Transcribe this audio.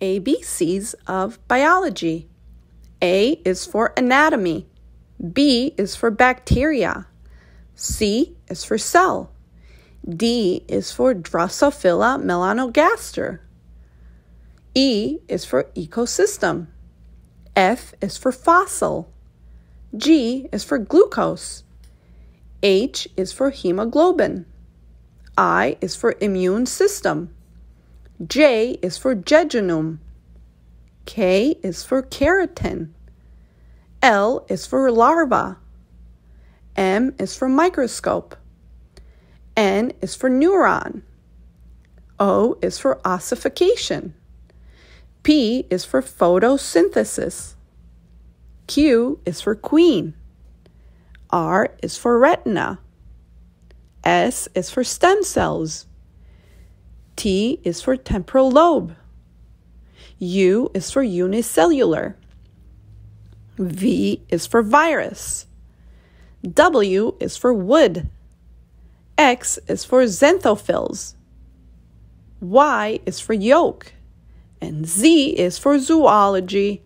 ABCs of biology. A is for anatomy. B is for bacteria. C is for cell. D is for Drosophila melanogaster. E is for ecosystem. F is for fossil. G is for glucose. H is for hemoglobin. I is for immune system. J is for jejunum. K is for keratin. L is for larva. M is for microscope. N is for neuron. O is for ossification. P is for photosynthesis. Q is for queen. R is for retina. S is for stem cells. T is for temporal lobe. U is for unicellular. V is for virus. W is for wood. X is for xanthophylls. Y is for yolk. And Z is for zoology.